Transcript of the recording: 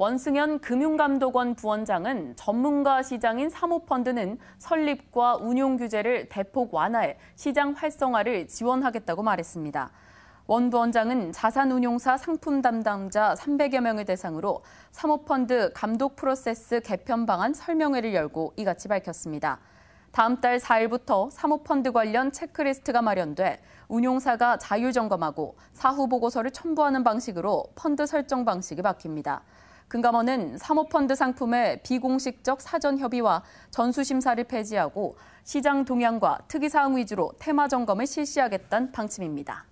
원승현 금융감독원 부원장은 전문가 시장인 사모펀드는 설립과 운용 규제를 대폭 완화해 시장 활성화를 지원하겠다고 말했습니다. 원 부원장은 자산운용사 상품 담당자 300여 명을 대상으로 사모펀드 감독 프로세스 개편 방안 설명회를 열고 이같이 밝혔습니다. 다음 달 4일부터 사모펀드 관련 체크리스트가 마련돼 운용사가 자율 점검하고 사후 보고서를 첨부하는 방식으로 펀드 설정 방식이 바뀝니다. 금감원은 사모펀드 상품의 비공식적 사전 협의와 전수심사를 폐지하고 시장 동향과 특이사항 위주로 테마 점검을 실시하겠다는 방침입니다.